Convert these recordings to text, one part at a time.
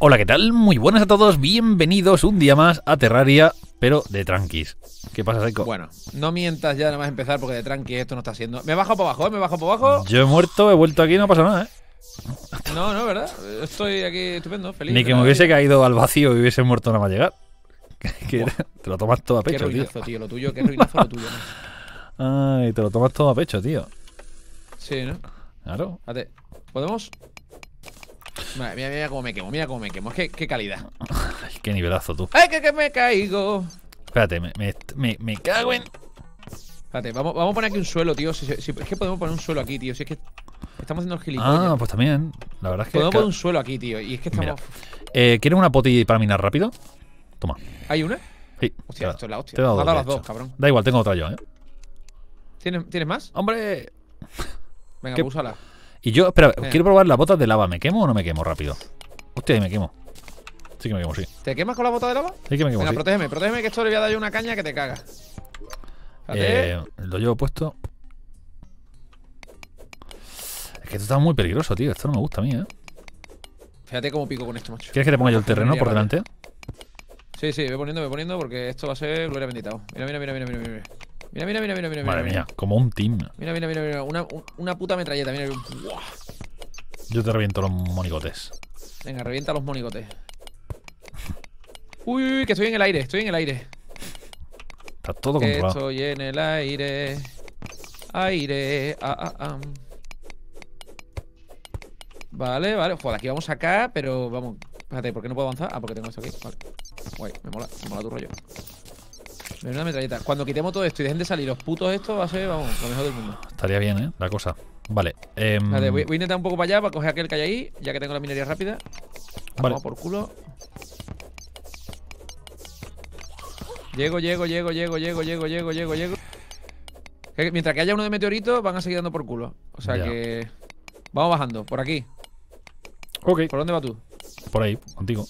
Hola, ¿qué tal? Muy buenas a todos, bienvenidos un día más a Terraria, pero de tranquis. ¿Qué pasa, Seiko? Bueno, no mientas ya nada más empezar porque de tranquis esto no está siendo. Me bajo para abajo, ¿eh? me bajo para abajo. Yo he muerto, he vuelto aquí, no pasa nada, ¿eh? No, no, ¿verdad? Estoy aquí estupendo, feliz. Ni que me hubiese caído al vacío y hubiese muerto nada más llegar. te lo tomas todo a pecho, qué ruinazo, tío. tío. Lo tuyo, qué ruinazo lo tuyo. Ay, te lo tomas todo a pecho, tío. Sí, ¿no? Claro. ¿Podemos? Mira, mira, mira cómo me quemo, mira cómo me quemo. Qué, qué calidad. Ay, qué nivelazo tú. ¡Ay, que, me caigo! Espérate, me, me, me cago en. Espérate, vamos, vamos a poner aquí un suelo, tío. es que podemos poner un suelo aquí, tío. Si es que estamos haciendo gilipollas. Ah, pues también. La verdad es que. Podemos poner un suelo aquí, tío. Y es que estamos. Eh, ¿Quieres una poti para minar rápido? Toma. ¿Hay una? Sí. Hostia, esto es la hostia. Te he dado, dado las dos, cabrón. Da igual, tengo otra yo, ¿eh? ¿Tienes, ¿tienes más? ¡Hombre! Venga, púsala. Pues y yo, espera, eh. quiero probar las botas de lava. ¿Me quemo o no me quemo rápido? Hostia, ahí me quemo. Sí que me quemo, sí. ¿Te quemas con la bota de lava? Sí que me quemo. Venga, protégeme, protégeme que esto le voy a dar yo una caña que te caga. Eh, lo llevo puesto. Es que esto está muy peligroso, tío. Esto no me gusta a mí, eh. Fíjate cómo pico con esto, macho. ¿Quieres que te ponga yo el terreno por delante? Sí, sí, voy poniendo, voy poniendo porque esto va a ser gloria bendita. Mira, mira, mira, mira, mira, mira. Mira, mira, mira, mira, mira. Madre mía, como un team. Mira, mira, mira, mira. Una, una puta metralleta, mira. Yo te reviento los monigotes. Venga, revienta los monigotes. Uy, uy, que estoy en el aire, estoy en el aire. Está todo que controlado. Estoy en el aire. Aire. Ah, ah, ah. Vale, vale. Joder, aquí vamos acá, pero vamos. Espérate, ¿por qué no puedo avanzar? Ah, porque tengo esto aquí. Vale. me mola, me mola tu rollo. Cuando quitemos todo esto y dejen de salir los putos Esto va a ser, vamos, lo mejor del mundo. Estaría bien, ¿eh? La cosa. Vale. Em, voy, a intentar un poco para allá para coger aquel que hay ahí, ya que tengo la minería rápida. Vale. Vamos por culo. Llego, llego, llego, llego, llego, llego, llego, llego, llego. mientras que haya uno de meteoritos van a seguir dando por culo. O sea que. Vamos bajando, por aquí. Ok. ¿Por dónde vas tú? Por ahí, contigo.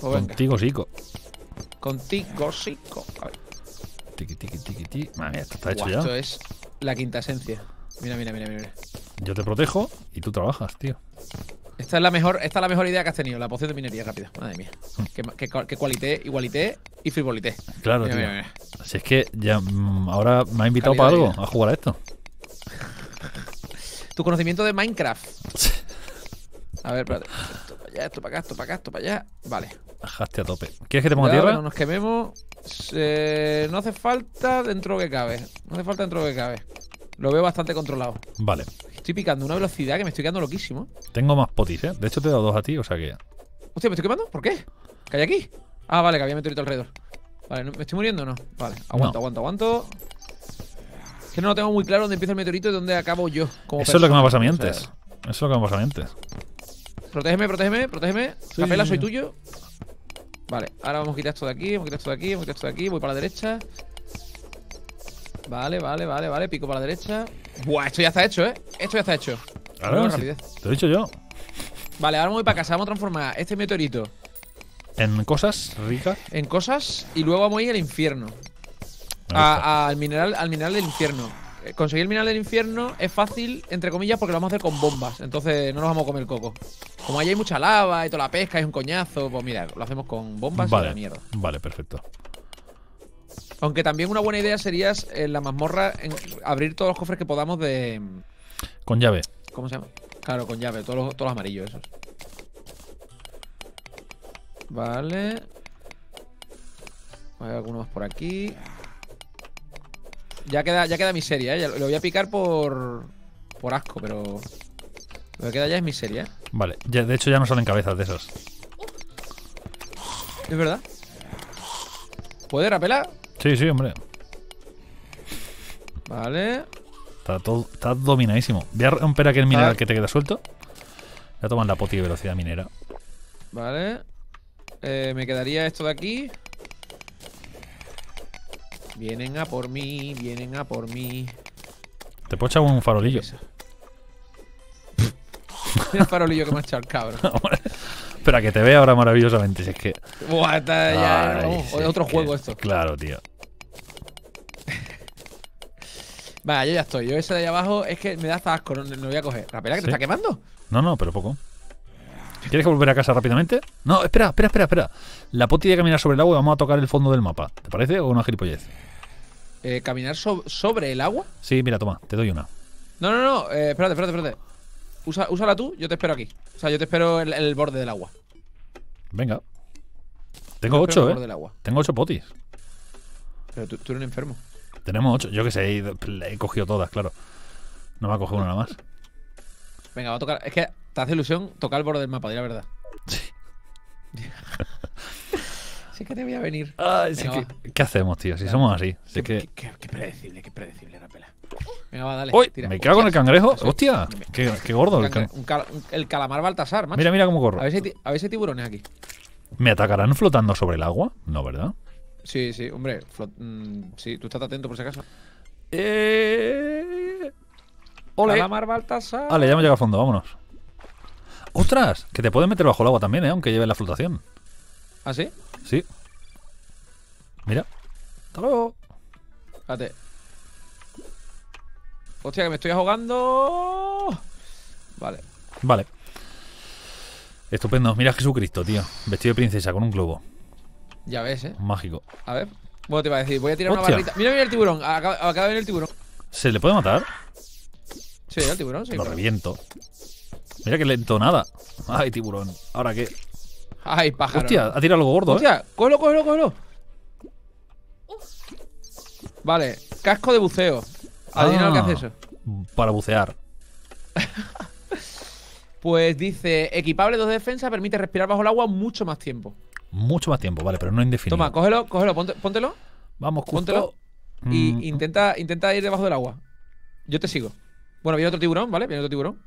Pues contigo, chico. Contigo, chico. Tiki, tiki, tiki, tiki. Madre esto está hecho ya. Esto es la quinta esencia. Mira, mira, mira, mira. Yo te protejo y tú trabajas, tío. Esta es la mejor, esta es la mejor idea que has tenido, la poción de minería rápida. Madre mía. Hmm. Que, cualité, igualité y frivolité. Claro, tío. Así es que ya mm, ahora me ha invitado para algo, a jugar a esto. Tu conocimiento de Minecraft. A ver, espérate ya esto para acá, esto para acá, esto para allá. Vale. Bajaste a tope. ¿Quieres que te ponga tierra? No nos quememos. Eh, no hace falta dentro que cabe. No hace falta dentro que cabe. Lo veo bastante controlado. Vale. Estoy picando una velocidad que me estoy quedando loquísimo. Tengo más potis, ¿eh? De hecho, te he dado dos a ti, o sea que. Hostia, ¿me estoy quemando? ¿Por qué? ¿Que hay aquí? Ah, vale, que había meteorito alrededor. Vale, ¿me estoy muriendo o no? Vale, aguanto, aguanto, aguanto. Es que no lo tengo muy claro dónde empieza el meteorito y dónde acabo yo. Eso es lo que me pasa a mí antes. Eso es lo que me pasa a mí antes. Protégeme, protégeme, protégeme. Capela, soy tuyo. Vale, ahora vamos a quitar esto de aquí, vamos a quitar esto de aquí, vamos a quitar esto de aquí. Voy para la derecha. Vale, vale, vale, vale. Pico para la derecha. Buah, esto ya está hecho, ¿eh? Esto ya está hecho. te lo he dicho yo. Vale, ahora vamos para casa. Vamos a transformar este meteorito en cosas ricas. En cosas y luego vamos a ir al infierno. al, mineral, al mineral del infierno. Eh, conseguir el mineral del infierno es fácil, entre comillas, porque lo vamos a hacer con bombas. Entonces no nos vamos a comer coco. Como allí hay mucha lava y toda la pesca es un coñazo, pues mira, lo hacemos con bombas vale, mierda. Vale, perfecto. Aunque también una buena idea sería en eh, la mazmorra abrir todos los cofres que podamos de. Con llave. ¿Cómo se llama? Claro, con llave, todos los, todos amarillos esos. Vale. Hay algunos más por aquí. Ya queda, ya queda miseria, ¿eh? lo voy a picar por. por asco, pero. Lo que queda ya es miseria, ¿eh? Vale, de hecho ya no salen cabezas de esos. Es verdad. ¿Puede rapelar? Sí, sí, hombre. Vale. Está, dominadísimo. Voy a romper aquel mineral que te queda suelto. Ya toman la poti de velocidad minera. Vale. Eh, me quedaría esto de aquí. Vienen a por mí, vienen a por mí. Te puedo echar un farolillo. el farolillo que me ha echado el cabrón. Espera, que te vea ahora maravillosamente. Si es que. Buah, está ya, otro juego esto. Claro, tío. Vale, yo ya estoy. Yo ese de ahí abajo es que me da hasta asco, no, no voy a coger. ¿La que te está quemando? No, no, pero poco. ¿Quieres que volver a casa rápidamente? No, espera, espera, espera, espera. La poti de caminar sobre el agua y vamos a tocar el fondo del mapa. ¿Te parece o una gilipollez? Eh, ¿Caminar sobre el agua? Sí, mira, toma, te doy una. No, no, no, eh, espérate, espérate, espérate. Usa, úsala tú, yo te espero aquí. O sea, yo te espero el borde del agua. Venga. Tengo ocho, ¿eh? Tengo ocho potis. Pero tú, eres un enfermo. Tenemos ocho. Yo que sé, he, he cogido todas, claro. No me ha cogido una nada más. Venga, va a tocar. Es que te hace ilusión tocar el borde del mapa, de la verdad. Sí. sí que te voy a venir. ¿Qué hacemos, tío? Si somos así. qué, que... qué, predecible, qué predecible, pela. Venga, va, dale. Me cago en el cangrejo. Hostia, qué, gordo. el, cangrejo! el, calamar Baltasar, macho. Mira, mira cómo corro. A ver, si hay, tiburones aquí. ¿Me atacarán flotando sobre el agua? No, ¿verdad? Sí, sí, hombre. Mm, sí, tú estás atento por si acaso. Eh, calamar Baltasar. Vale, ya hemos llegado a fondo, vámonos. ¡Ostras! Que te pueden meter bajo el agua también, ¿eh? Aunque lleves la flotación. ¿Ah, sí? Sí. Mira. ¡Hasta luego! Espérate. Hostia, que me estoy ahogando. Vale. Vale. Estupendo. Mira a Jesucristo, tío. Vestido de princesa con un globo. Ya ves, ¿eh? Mágico. A ver. Bueno, te iba a decir, voy a tirar una barrita. Mira, mira el tiburón. Acaba, de venir el tiburón. ¿Se le puede matar? Sí, al tiburón, sí. Lo reviento. Mira qué nada Ay, tiburón. ¿Ahora qué? Ay, pájaro. Hostia, ha tirado algo gordo, ¿eh? Hostia, cógelo, cógelo, cógelo. Vale, casco de buceo. Adivina lo que ah, hace eso. Para bucear. pues dice, equipable 2 de defensa permite respirar bajo el agua mucho más tiempo. Mucho más tiempo, vale, pero no indefinido. Toma, cógelo, cógelo, póntelo. Vamos, justo. Y mm. intenta, intenta ir debajo del agua. Yo te sigo. Bueno, viene otro tiburón, ¿vale? Viene otro tiburón.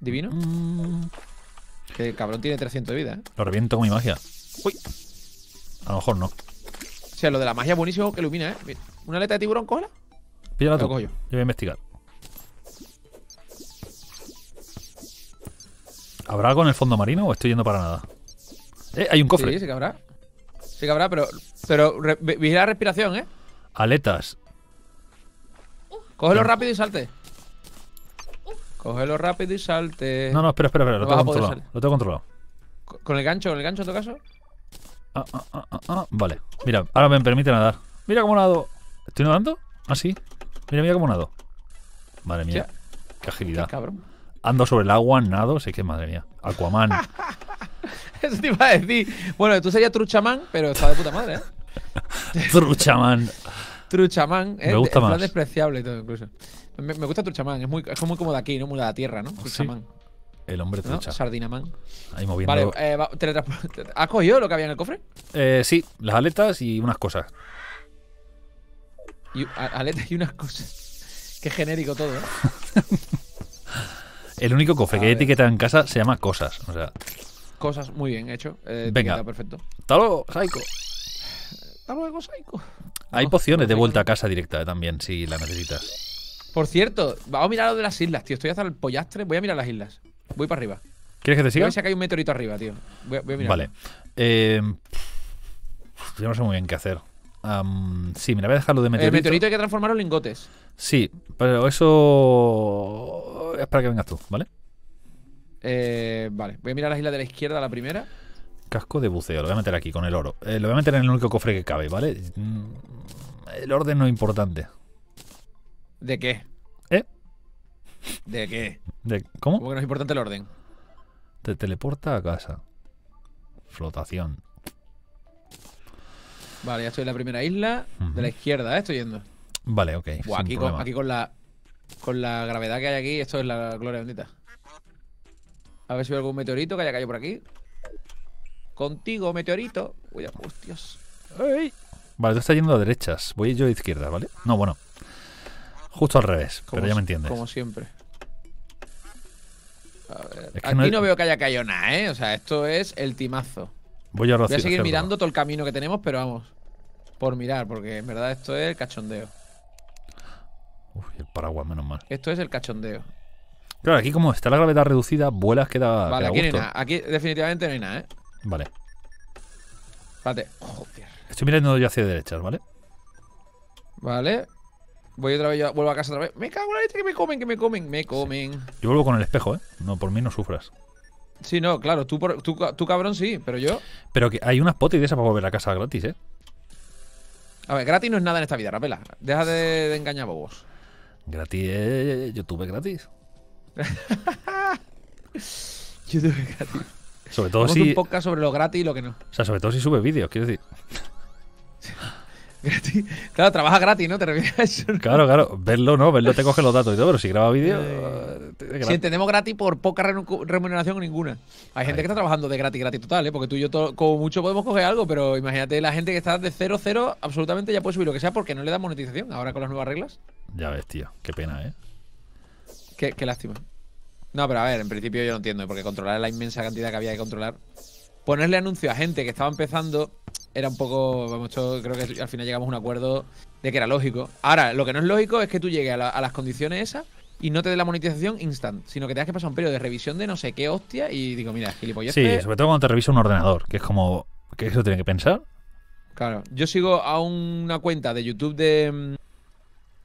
Divino. Que el cabrón tiene 300 de vida. ¿eh? Lo reviento con mi magia. Uy. A lo mejor no. O sea, lo de la magia es buenísimo que ilumina, ¿eh? Una aleta de tiburón, cógela. Píllala tú. yo. voy a investigar. ¿Habrá algo en el fondo marino o estoy yendo para nada? Eh, hay un cofre. Sí, sí que habrá. Sí pero, pero vigila la respiración, ¿eh? Aletas. Cógelo rápido y salte. Cógelo rápido y salte. No, no, espera, espera, espera. Lo, tengo controlado. lo tengo controlado. ¿Con el gancho? ¿Con el gancho en todo caso? Ah, ah, ah, ah, ah, Vale. Mira, ahora me permite nadar. Mira cómo nado. ¿Estoy nadando? Ah, sí. Mira, mira cómo nado. Madre mía. Qué agilidad. Qué cabrón. Ando sobre el agua, nado. Sé que, madre mía. Aquaman. Eso te iba a decir. Bueno, tú serías Truchaman, pero está de puta madre, ¿eh? Truchaman. truchamán. ¿eh? Me gusta más. despreciable y todo, incluso. Me, me gusta chamán es, muy, es como, como de aquí, ¿no? Muy de la tierra, ¿no? Oh, el hombre trucha. Sardinaman. Ahí moviendo. Vale, eh, ¿has cogido lo que había en el cofre? Eh, sí, las aletas y unas cosas. Y, aletas y unas cosas. Qué genérico todo, ¿eh? el único cofre que hay etiquetado en casa se llama cosas. O sea. Cosas, muy bien hecho. Eh, Venga. Perfecto. Hasta luego, Saiko. Hasta luego, Saiko. Hay pociones de vuelta a casa directa eh, también, si la necesitas. Por cierto, vamos a mirar lo de las islas, tío. Estoy hasta el pollastre. Voy a mirar las islas. Voy para arriba. ¿Quieres que te siga? Voy a ver si hay un meteorito arriba, tío. Voy a, mirar. Vale. Eh, yo no sé muy bien qué hacer. sí, mira, voy a dejarlo de eh, meteorito. El meteorito hay que transformarlo en lingotes. Sí, pero eso es para que vengas tú, ¿vale? Eh, vale, voy a mirar las islas de la izquierda, la primera. Casco de buceo, lo voy a meter aquí con el oro. lo voy a meter en el único cofre que cabe, ¿vale? Mm, el orden no es importante. ¿De qué? ¿Eh? ¿De qué? ¿De cómo? Porque no es importante el orden. Te teleporta a casa. Flotación. Vale, ya estoy en la primera isla. De la izquierda, ¿eh? Estoy yendo. Vale, ok. aquí, con, aquí, con, la con la gravedad que hay aquí, esto es la gloria bendita. A ver si hay algún meteorito que haya caído por aquí. Contigo, meteorito. Uy, hostias. Vale, tú estás yendo a derechas. Voy yo a izquierda ¿vale? No, bueno. Justo al revés, pero ya me entiendes. Como siempre. A ver, aquí no, veo que haya caído nada, ¿eh? O sea, esto es el timazo. Voy a, voy a seguir mirando todo el camino que tenemos, pero vamos. Por mirar, porque en verdad esto es el cachondeo. Uf, el paraguas, menos mal. Esto es el cachondeo. Claro, aquí como está la gravedad reducida, vuelas, queda. Vale, aquí no Aquí definitivamente no hay nada, ¿eh? Vale. Espérate. Estoy mirando yo hacia derechas, ¿vale? Vale. Voy otra vez, vuelvo a casa otra vez. Me cago en la que me comen, que me comen, me comen. Yo vuelvo con el espejo, ¿eh? No, por mí no sufras. Sí, no, claro, tú, por, tú, cabrón sí, pero yo. Pero que hay unas potes de esas para volver a casa gratis, ¿eh? A ver, gratis no es nada en esta vida, Rapela. Deja de, engañar bobos. Gratis eh, YouTube gratis. YouTube gratis. Sobre todo si. un podcast sobre lo gratis y lo que no. O sea, sobre todo si sube vídeos, quiero decir. claro, trabaja gratis, ¿no? Te Claro, claro. Verlo, ¿no? Verlo te coge los datos y todo, pero si graba vídeo. Eh, si entendemos gratis por poca remuneración o ninguna. Hay gente que está trabajando de gratis, gratis total, ¿eh? Porque tú y yo, como mucho, podemos coger algo, pero imagínate la gente que está de 0, 0, absolutamente ya puede subir lo que sea porque no le da monetización ahora con las nuevas reglas. Ya ves, tío. Qué pena, ¿eh? Qué, qué lástima. No, pero a ver, en principio yo no entiendo, porque controlar la inmensa cantidad que había que controlar ponerle anuncio a gente que estaba empezando era un poco, vamos, creo que al final llegamos a un acuerdo de que era lógico. Ahora, lo que no es lógico es que tú llegues a, las condiciones esas y no te dé la monetización instant, sino que tengas que pasar un periodo de revisión de no sé qué hostia y digo, mira, gilipollas. Sí, sobre todo cuando te revisa un ordenador, que es como, que eso tiene que pensar. Claro, yo sigo a una cuenta de YouTube de... Mm,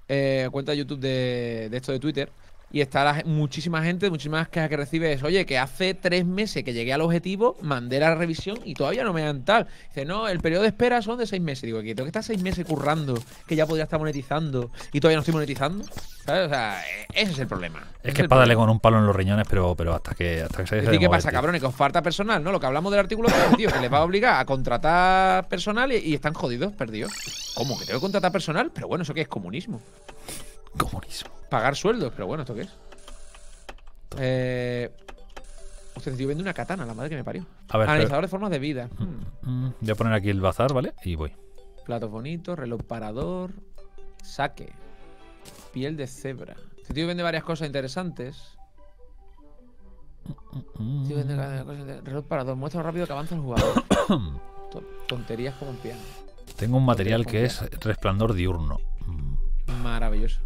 eh, cuenta de YouTube de, de esto de Twitter, y está muchísima gente, muchísimas quejas que recibes. Oye, que hace tres meses que llegué al objetivo, mandé la revisión y todavía no me dan tal. Dice, no, el periodo de espera son de seis meses. Digo, que tengo que estar seis meses currando, que ya podría estar monetizando y todavía no estoy monetizando. ¿Sabes? O sea, e-, ese es el problema. Es que es con un palo en los riñones, pero, pero hasta que hasta que se ¿Y ¿qué pasa, cabrón cabrones? Que os falta personal, ¿no? Lo que hablamos del artículo 3, pues, tío, que les va a obligar a contratar personal y están jodidos, perdidos. ¿Cómo? Que tengo que contratar personal, pero bueno, eso que es comunismo. Comunismo. Pagar sueldos, pero bueno, ¿esto qué es? Eh. tío vende una katana, la madre que me parió. Analizador de formas de vida. Mm, mm, mm. Voy a poner aquí el bazar, ¿vale? Y voy. plato bonito reloj parador, saque, piel de cebra. Este tío vende varias cosas interesantes. Este vende Reloj parador, muestra rápido que avanza el jugador. Tonterías como un piano. Tengo un material que es resplandor diurno. Maravilloso.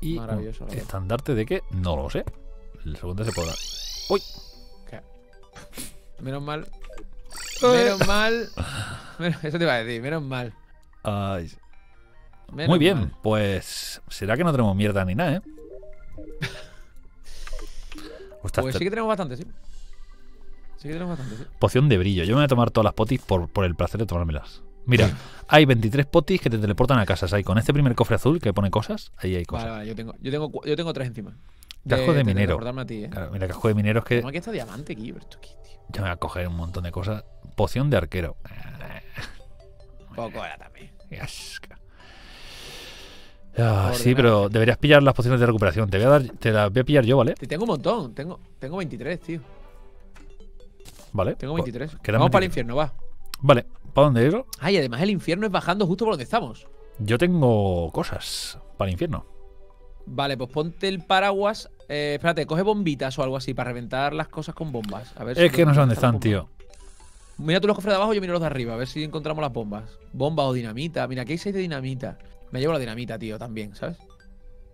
Y mm, estandarte de que no lo sé. El segundo se podrá. ¡Uy! Menos mal. Menos mal. eso te iba a decir, menos mal. Muy bien, pues será que no tenemos mierda ni nada, ¿eh? pues sí que tenemos bastante, sí. Sí que tenemos bastante, sí. Poción de brillo. Yo me voy a tomar todas las potis por, por el placer de tomármelas. Mira, hay 23 potis que te teleportan a casas. Ahí con este primer cofre azul que pone cosas, ahí hay cosas. Vale, vale, yo tengo, yo tengo, yo tengo tres encima. Casco de, eh, minero. Eh. claro, mira, casco de minero es que. aquí está diamante, tío. Yo me voy a coger un montón de cosas. Poción de arquero. Poco era también. Ah, sí, pero deberías pillar las pociones de recuperación. Te voy a dar, te las voy a pillar yo, ¿vale? Te tengo un montón, tengo, tengo 23, tío. Vale. Tengo 23. Pues, Vamos para el infierno, va. Vale, dónde es eso? Ay, además el infierno es bajando justo por donde estamos. Yo tengo cosas para el infierno. Vale, pues ponte el paraguas. Eh, espérate, coge bombitas o algo así para reventar las cosas con bombas. A ver es que no sé dónde están, tío. Mira tú los cofres de abajo, y yo miro los de arriba, a ver si encontramos las bombas. Bomba o dinamita. Mira, aquí hay 6 de dinamita. Me llevo la dinamita, tío, también, ¿sabes?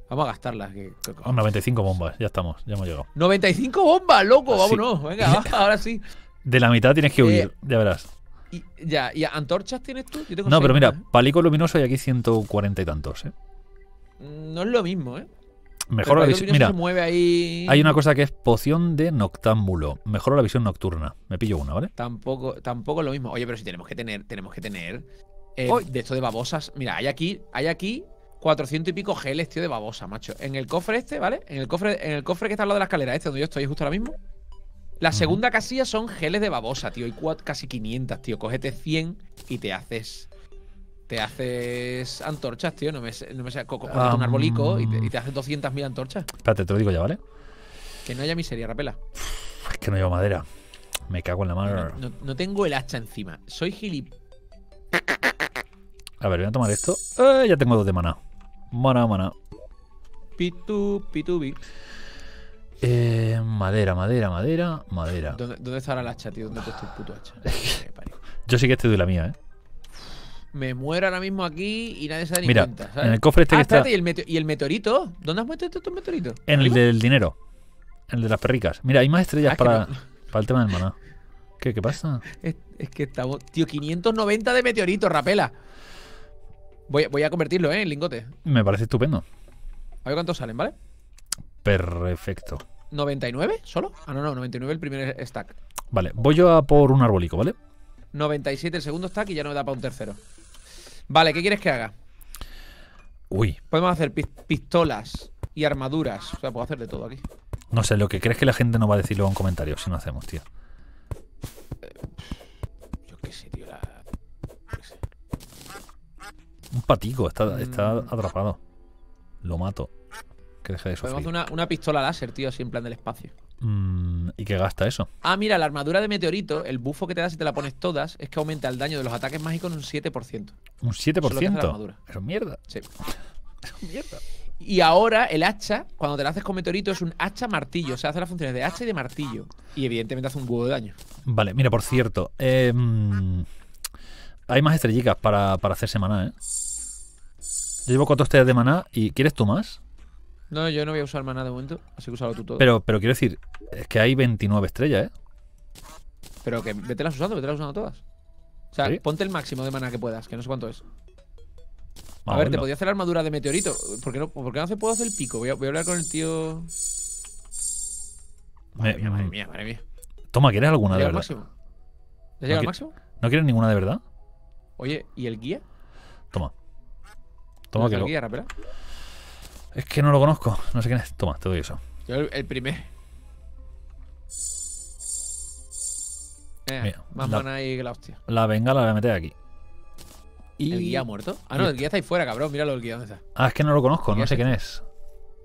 Vamos a gastarlas. Que, 95 bombas, ya estamos, ya hemos llegado. ¡95 bombas, loco! Ah, Vámonos, venga, ahora sí. De la mitad tienes que eh, huir, ya verás ya, ¿y antorchas tienes tú? no, pero mira, ¿eh? palico luminoso y aquí 140 y tantos, ¿eh? Mm, no es lo mismo, ¿eh? Mejor la visión. Mira, se mueve ahí... hay una cosa que es poción de noctámbulo. Mejor la visión nocturna. Me pillo una, ¿vale? Tampoco, tampoco es lo mismo. Oye, pero si tenemos que tener, tenemos que tener eh, de esto de babosas. Mira, hay aquí, hay aquí 400 y pico geles, tío, de babosa, macho. En el cofre este, ¿vale? En el cofre, en el cofre que está al lado de la escalera, este donde yo estoy justo ahora mismo. La segunda casilla son geles de babosa, tío. Hay casi 500, tío. Cógete 100 y te haces. Te haces antorchas, tío. No me, no me un arbolico y te, haces 200.000 antorchas. Espérate, te lo digo ya, ¿vale? Que no haya miseria, rapela. Es que no llevo madera. Me cago en la mano. No, tengo el hacha encima. Soy gilip. A ver, voy a tomar esto. Eh, ya tengo dos de maná. Mana, maná. Pitu, pitubi. Eh, madera, madera, madera, madera. ¿Dónde, dónde está ahora la hacha, tío? ¿Dónde está el este puto hacha? Yo sí que este de la mía, eh me muero ahora mismo aquí y nadie se da ni Mira, cuenta. En el cofre este ah, que está. ¿y el, ¿y el, meteorito? ¿Dónde has metido estos meteoritos? En el del dinero. En el de las perricas. Mira, hay más estrellas ah, para, para el tema del maná. ¿Qué, qué pasa? Es, que estamos. Tío, 590 de meteoritos, rapela. Voy, voy a convertirlo, ¿eh? En lingote. Me parece estupendo. A ver cuántos salen, ¿vale? Perfecto. ¿99 solo? Ah, no, no, 99 el primer stack. Vale, voy yo a por un arbolico, ¿vale? 97 el segundo stack y ya no me da para un tercero. Vale, ¿qué quieres que haga? Uy. Podemos hacer pistolas y armaduras. O sea, puedo hacer de todo aquí. No sé, lo que crees que la gente no va a decir luego en comentarios si no hacemos, tío. Eh, yo qué sé, tío. Un patico, está, está atrapado. Lo mato una, pistola láser, tío, así en plan del espacio. Mm, ¿Y qué gasta eso? Ah, mira, la armadura de meteorito, el bufo que te da si te la pones todas, es que aumenta el daño de los ataques mágicos en un 7%. ¿Un 7%? Eso es mierda. Sí. Eso es mierda. Y ahora el hacha, cuando te la haces con meteorito, es un hacha martillo. O sea, hace las funciones de hacha y de martillo. Y evidentemente hace un huevo de daño. Vale, mira, por cierto. Em, hay más estrellitas para, para hacer semana, ¿eh? Yo llevo cuatro estrellas de maná y ¿quieres tú más? No, yo no voy a usar maná de momento, así que usalo tú todo. Pero, pero quiero decir, es que hay 29 estrellas, ¿eh? Pero que vete las usando, vete las usando todas. O sea, ponte el máximo de maná que puedas, que no sé cuánto es. Ah, a ver, te podía hacer armadura de meteorito. ¿Por qué no, por qué no puedo hacer el pico? Voy a, hablar con el tío. Madre, mía, madre mía, madre mía. Toma, ¿quieres alguna de verdad? Máximo? ¿Ya llega no al máximo? ¿No quieres ninguna de verdad? Oye, ¿y el guía? Toma. Toma que el guía, rapera? Es que no lo conozco. No sé quién es. Toma, te doy eso. Yo el, primer. Eh, más buena ahí que la hostia. La venga la voy a meter aquí. Y... ¿El guía muerto? Ah, no, el guía está ahí fuera, cabrón. Míralo, el guía dónde está. Ah, es que no lo conozco, no sé quién es.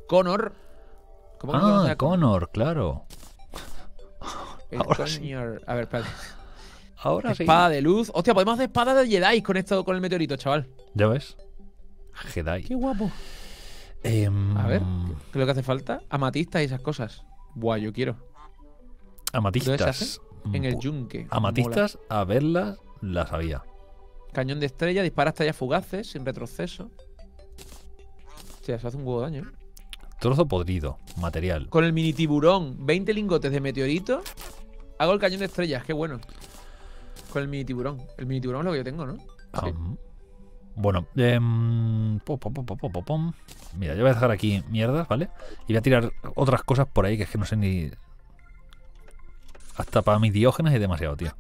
Connor. ¿Cómo ah, Connor? claro. El Ahora Sí. A ver, espérate. Ahora Espada de luz. Hostia, podemos hacer espada de Jedi con esto, con el meteorito, chaval. Ya ves. Jedi. Qué guapo. Em, a ver, creo lo que hace falta? Amatistas y esas cosas. Buah, yo quiero. Amatistas. En el yunque. Amatistas, a verlas, las había. Cañón de estrella, dispara ya fugaces, sin retroceso. sea, se hace un huevo de daño. ¿eh? Trozo podrido, material. Con el mini tiburón, 20 lingotes de meteorito. Hago el cañón de estrellas, qué bueno. Con el mini tiburón. El mini tiburón es lo que yo tengo, ¿no? Bueno, eh, mira, yo voy a dejar aquí mierdas, ¿vale? Y voy a tirar otras cosas por ahí que es que no sé ni... Hasta para mis diógenes es demasiado, tío.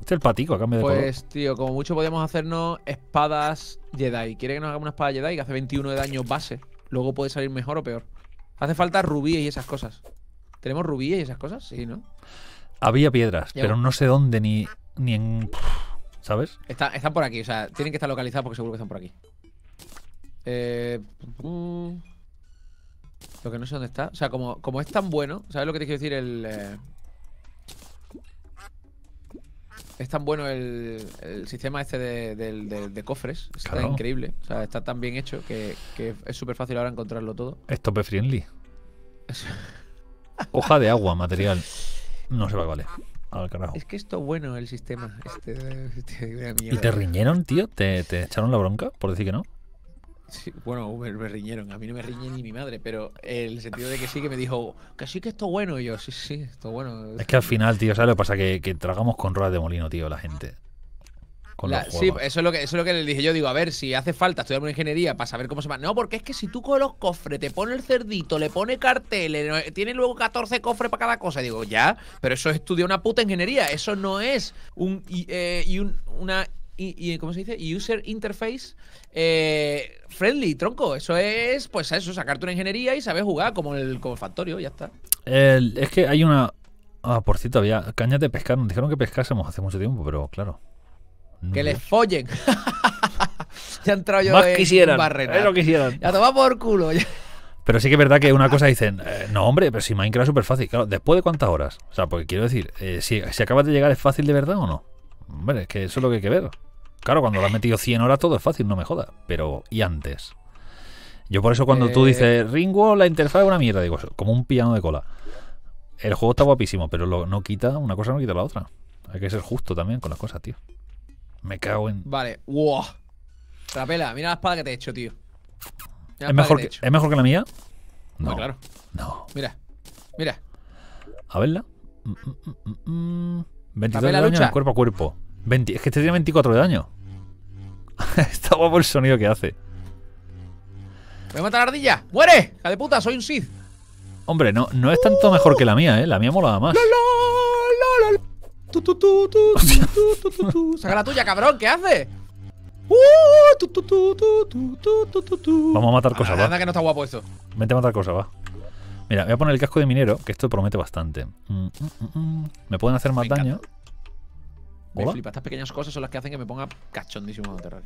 Este es el patico a cambio de Pues, tío, como mucho podemos hacernos espadas Jedi. Quiere que nos haga una espada Jedi que hace 21 de daño base. Luego puede salir mejor o peor. Hace falta rubíes y esas cosas. ¿Tenemos rubíes y esas cosas? Sí, ¿no? Había piedras, pero no sé dónde ni, ni en... ¿Sabes? Está, están por aquí, o sea, tienen que estar localizados porque seguro que están por aquí. Eh, lo que no sé dónde está. O sea, como, como es tan bueno, ¿sabes lo que te quiero decir? El. Eh, es tan bueno el, el sistema este de, cofres. Está increíble. O sea, está tan bien hecho que, que es súper fácil ahora encontrarlo todo. Es tope friendly. Hoja de agua, material. No sé vale. Es que esto bueno el sistema. Este, este, este, ¿Y te riñeron, tío? ¿Te, echaron la bronca por decir que no? Sí, bueno, me, riñeron. A mí no me riñe ni mi madre, pero el sentido de que sí, que me dijo, que sí que esto bueno. yo, sí, sí, esto bueno. Es que al final, tío, ¿sabes lo que pasa? Que, que tragamos con ruedas de molino, tío, la gente. Sí, eso es, lo que, es lo que le dije yo. Digo, a ver, si hace falta estudiar una ingeniería para saber cómo se va. No, porque es que si tú con los cofres te pone el cerdito, le pone carteles, tiene luego 14 cofres para cada cosa. Digo, ya, pero eso es estudiar una puta ingeniería. Eso no es un, y eh, una ¿cómo se dice? User interface eh, friendly, tronco. Eso es, pues eso, sacarte una ingeniería y saber jugar como el, como el Factorio, ya está. es que hay una. Ah, por cierto, había caña de pescar. Nos dijeron que pescásemos hace mucho tiempo, pero claro, que les follen. ya han traído yo Más en quisieran, barrera. Es lo quisieran. Ya por culo. Pero sí que es verdad que una cosa dicen, eh, no hombre, pero si Minecraft es súper fácil. Claro, ¿después de cuántas horas? O sea, porque quiero decir, eh, si, acabas de llegar, ¿es fácil de verdad o no? Hombre, es que eso es lo que hay que ver. Claro, cuando lo has metido 100 horas todo es fácil, no me jodas. Pero, ¿y antes? Yo por eso cuando tú dices, eh. Ringo, la interfaz es una mierda, digo, como un piano de cola. El juego está guapísimo, pero no quita, una cosa no quita la otra. Hay que ser justo también con las cosas, tío. Me cago en. Vale. Wow. Trapela, mira la espada que te he hecho, tío. ¿Es mejor, que, ¿Es mejor, que, la mía? No, ah, no, claro. No. Mira, mira. A verla. 22 mm, mm, mm, de daño cuerpo a cuerpo. 20, es que este tiene 24 de daño. Está guapo el sonido que hace. ¡Voy a matar la ardilla! ¡Muere! ¡Ja puta! ¡Soy un Sith! Hombre, no, no es tanto mejor que la mía, ¿eh? La mía mola más. no! Saca la tuya, cabrón, ¿qué haces? Vamos a matar cosas, va. que no está guapo eso. Vente a matar cosas, va. Mira, voy a poner el casco de minero, que esto promete bastante. Me pueden hacer más daño. Me flipa, estas pequeñas cosas son las que hacen que me ponga cachondísimo de terror.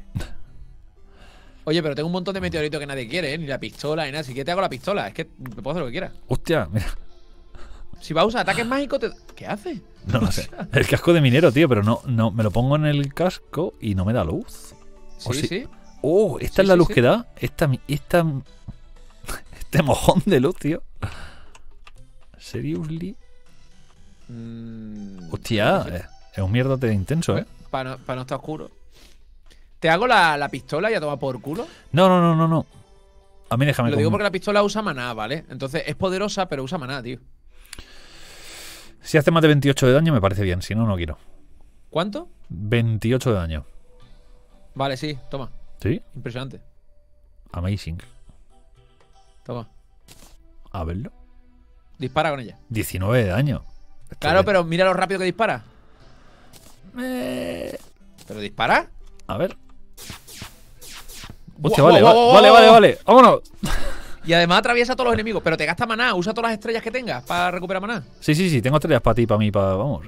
Oye, pero tengo un montón de meteoritos que nadie quiere, ¿eh? ni la pistola, ni nada. Si quieres te hago la pistola, es que me puedo hacer lo que quiera. Hostia, mira. Si va a usar ataques mágicos, ¿qué hace? No lo sé. El casco de minero, tío, pero no, no, me lo pongo en el casco y no me da luz. Sí, sí. Oh, esta es la luz que da. Esta, esta, este mojón de luz, tío. Seriously. Mm, Hostia, eh, es, un mierda de intenso, pues, ¿eh? Para no, estar oscuro. ¿Te hago la, pistola y a tomar por culo? No, no, no, no, no. A mí déjame. Lo digo porque la pistola usa maná, ¿vale? Entonces es poderosa, pero usa maná, tío. Si hace más de 28 de daño, me parece bien. Si no, no quiero. ¿Cuánto? 28 de daño. Vale, sí, toma. ¿Sí? Impresionante. Amazing. Toma. A verlo. Dispara con ella. 19 de daño. claro, pero mira lo rápido que dispara. Eh. ¿Pero dispara? A ver. vale, vale, vale, vale. Vámonos. Y además atraviesa a todos los enemigos, pero te gasta maná, usa todas las estrellas que tengas para recuperar maná. Sí, sí, sí, tengo estrellas para ti, para mí, para. Vamos.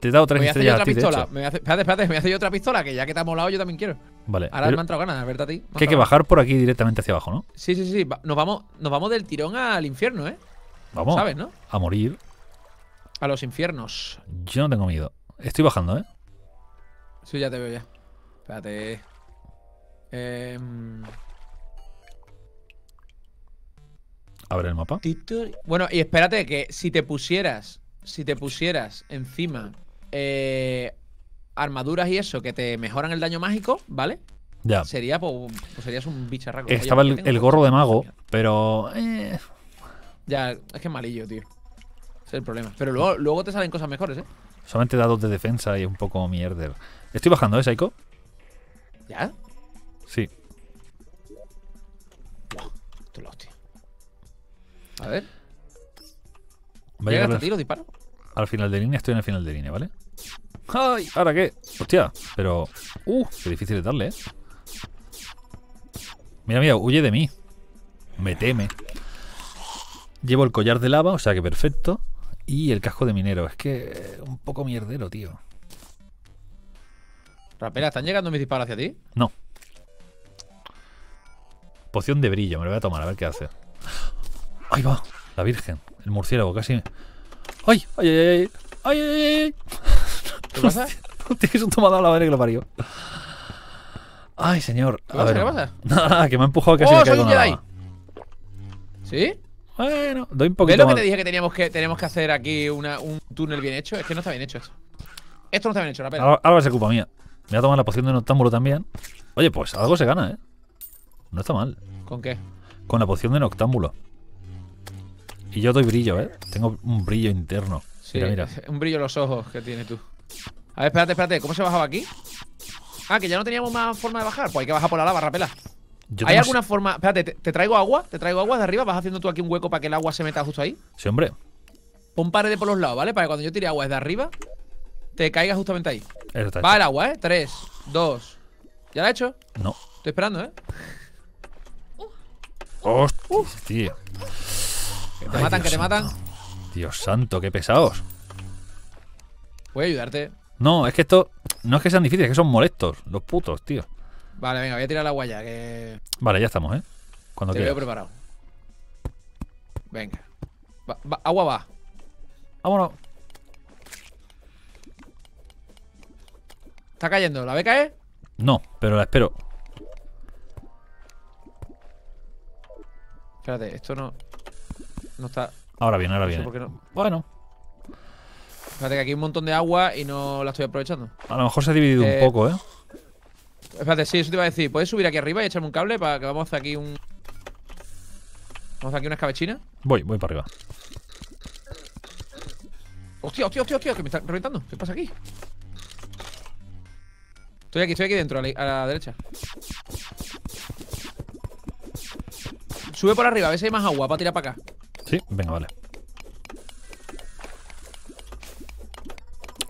te he dado tres estrellas. Otra pistola. Me espérate, espérate, me voy otra pistola, que ya que te ha molado, yo también quiero. Vale. Ahora me han entrado ganas, verte a ti? Que hay que bajar por aquí directamente hacia abajo, ¿no? Sí, sí, sí. Nos vamos, nos vamos del tirón al infierno, ¿eh? Vamos. ¿Sabes, no? A morir. A los infiernos. Yo no tengo miedo. Estoy bajando, ¿eh? Sí, ya te veo ya. Espérate. Eh. Abre el mapa. Bueno, y espérate que si te pusieras, si te pusieras encima eh, armaduras y eso que te mejoran el daño mágico, ¿vale? Ya. Sería, pues, pues serías un bicharraco. Estaba el, gorro de mago, pero. Eh. Ya, es que malillo, tío. es el problema. Pero luego, luego te salen cosas mejores, ¿eh? Solamente dados de defensa y un poco mierder. Estoy bajando, ¿eh, Psycho? ¿Ya? Sí. A ver. Va ¿Llega hasta tiro, disparo? Al final de línea, estoy en el final de línea, ¿vale? ¡Ay! ¿Ahora qué? Hostia, pero... ¡Uh! Qué difícil de darle, ¿eh? Mira, mira, huye de mí. Me teme. Llevo el collar de lava, o sea que perfecto. Y el casco de minero. Es que eh, un poco mierdero, tío. Rapera, ¿están llegando mis disparos hacia ti? No. Poción de brillo, me lo voy a tomar, a ver qué hace. Ahí va, la virgen, el murciélago, casi. ¡Ay! ¡Ay, ay, ay! ¡Ay, ay, ay! ay qué pasa? Tienes un tomado a la madre que lo parió. Ay, señor. ¿Qué pasa? ¿Qué pasa? Nada, que me ha empujado casi oh, me caigo nada. ¿Sí? Bueno, doy un poquito ¿Ves lo que te dije que teníamos que, que hacer aquí un túnel bien hecho? Es que no está bien hecho eso. Esto no está bien hecho, la pena. Ahora, ahora es culpa mía. Me voy a tomar la poción de noctámbulo también. Oye, pues algo se gana, ¿eh? No está mal. ¿Con qué? Con la poción de noctámbulo. Y yo doy brillo, ¿eh? Tengo un brillo interno. Sí, mira, Un brillo en los ojos que tienes tú. A ver, espérate, espérate. ¿Cómo se bajaba aquí? Ah, que ya no teníamos más forma de bajar. Pues hay que bajar por la lava, rapela. ¿Hay alguna forma? Espérate, te, traigo agua, te traigo agua de arriba, vas haciendo tú aquí un hueco para que el agua se meta justo ahí. Sí, hombre. Pon paredes por los lados, ¿vale? Para que cuando yo tire agua desde arriba, te caiga justamente ahí. Está Va el agua, ¿eh? Tres, dos. ¿Ya la he hecho? No. Estoy esperando, ¿eh? Hostia, te matan, que te matan. Dios santo, qué pesados. Voy a ayudarte. No, es que esto. No es que sean difíciles, es que son molestos. Los putos, tío. Vale, venga, voy a tirar la guaya. Que... Vale, ya estamos, ¿eh? Cuando te veo preparado. Venga. agua va. Vámonos. Está cayendo. ¿La ve caer? Eh? No, pero la espero. Espérate, esto no. Ahora bien, ahora bien. Bueno. Espérate que aquí hay un montón de agua y no la estoy aprovechando. A lo mejor se ha dividido un eh, poco, ¿eh? Espérate, sí, eso te iba a decir. ¿Puedes subir aquí arriba y echarme un cable para que vamos a hacer aquí un. Vamos a aquí una escabechina? Voy, voy para arriba. Hostia, hostia, hostia, hostia, que me están reventando. ¿Qué pasa aquí? Estoy aquí, estoy aquí dentro, a la derecha. Sube por arriba, a ver si hay más agua para tirar para acá venga, vale.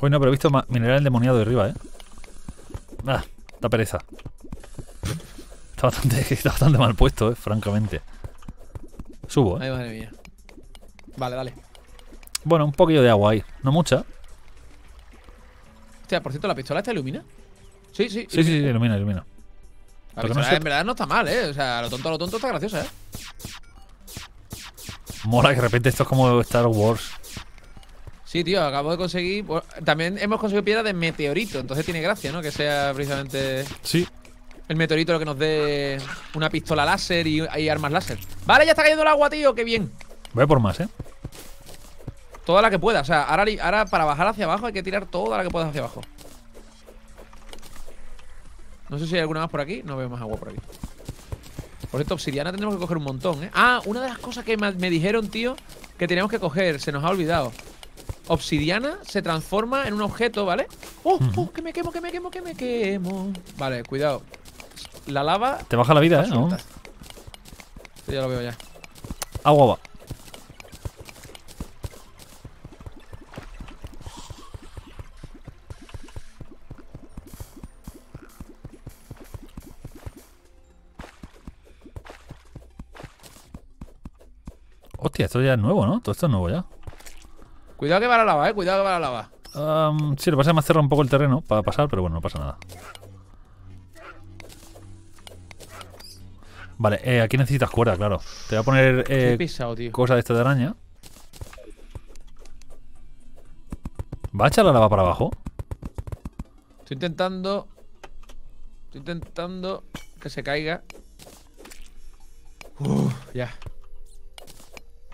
Hoy no, pero he visto mineral endemoniado de arriba, ¿eh? Ah, da pereza. Está bastante, está mal puesto, ¿eh? Francamente. Subo, ¿eh? mía. Vale, dale. Bueno, un poquillo de agua ahí. No mucha. Hostia, por cierto, ¿la pistola esta ilumina? Sí, sí. Sí, ilumina. sí, sí, ilumina, ilumina. La en verdad no está mal, ¿eh? O sea, lo tonto, lo tonto está graciosa, ¿eh? Mola que de repente esto es como Star Wars. Sí, tío, acabo de conseguir. También hemos conseguido piedra de meteorito, entonces tiene gracia, ¿no? Que sea precisamente. Sí. El meteorito lo que nos dé una pistola láser y, armas láser. Vale, ya está cayendo el agua, tío, qué bien. Voy por más, ¿eh? Toda la que pueda, o sea, ahora, ahora para bajar hacia abajo hay que tirar toda la que puedas hacia abajo. No sé si hay alguna más por aquí, no veo más agua por aquí. Por cierto, obsidiana tenemos que coger un montón, ¿eh? Ah, una de las cosas que me dijeron, tío, que teníamos que coger, se nos ha olvidado. Obsidiana se transforma en un objeto, ¿vale? ¡Oh, oh! que me quemo, que me quemo, que me quemo! Vale, cuidado. La lava. Te baja la vida, ¿eh? ¿no? ya lo veo ya. Agua va. Hostia, esto ya es nuevo, ¿no? Todo esto es nuevo ya. Cuidado que va la lava, eh. Cuidado que va la lava. sí, lo que pasa es que me un poco el terreno para pasar, pero bueno, no pasa nada. Vale, eh, aquí necesitas cuerda, claro. Te voy a poner eh, cosa de esta de araña. ¿Va a echar la lava para abajo? Estoy intentando... Estoy intentando que se caiga. Uf, ya.